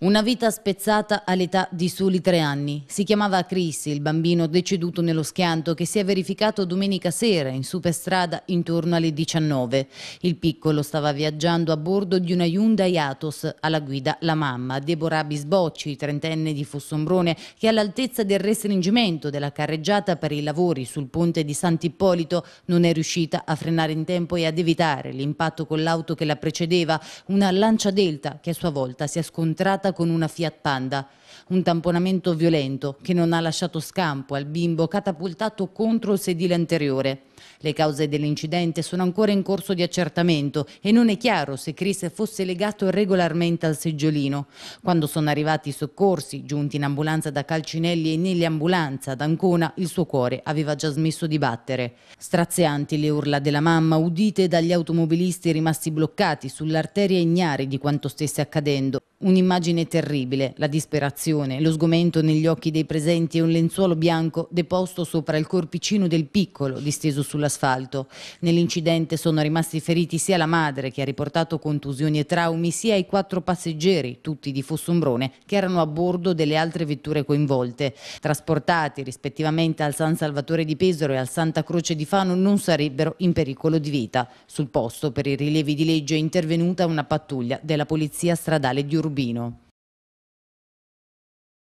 Una vita spezzata all'età di soli tre anni. Si chiamava Chris, il bambino deceduto nello schianto che si è verificato domenica sera in superstrada intorno alle 19. Il piccolo stava viaggiando a bordo di una Hyundai Atos, alla guida la mamma, Deborah Bisbocci, trentenne di Fossombrone, che all'altezza del restringimento della carreggiata per i lavori sul ponte di Sant'Ippolito non è riuscita a frenare in tempo e ad evitare l'impatto con l'auto che la precedeva, una Lancia Delta che a sua volta si è scontrata con una Fiat Panda un tamponamento violento che non ha lasciato scampo al bimbo catapultato contro il sedile anteriore. Le cause dell'incidente sono ancora in corso di accertamento e non è chiaro se Chris fosse legato regolarmente al seggiolino. Quando sono arrivati i soccorsi, giunti in ambulanza da Calcinelli e nell'ambulanza ad Ancona, il suo cuore aveva già smesso di battere. Strazianti le urla della mamma udite dagli automobilisti rimasti bloccati sull'arteria ignari di quanto stesse accadendo. Un'immagine terribile, la disperazione disperazione, lo sgomento negli occhi dei presenti e un lenzuolo bianco deposto sopra il corpicino del piccolo disteso sull'asfalto. Nell'incidente sono rimasti feriti sia la madre che ha riportato contusioni e traumi, sia i quattro passeggeri, tutti di Fossombrone, che erano a bordo delle altre vetture coinvolte. Trasportati rispettivamente al San Salvatore di Pesaro e al Santa Croce di Fano non sarebbero in pericolo di vita. Sul posto per i rilievi di legge è intervenuta una pattuglia della Polizia Stradale di Urbino.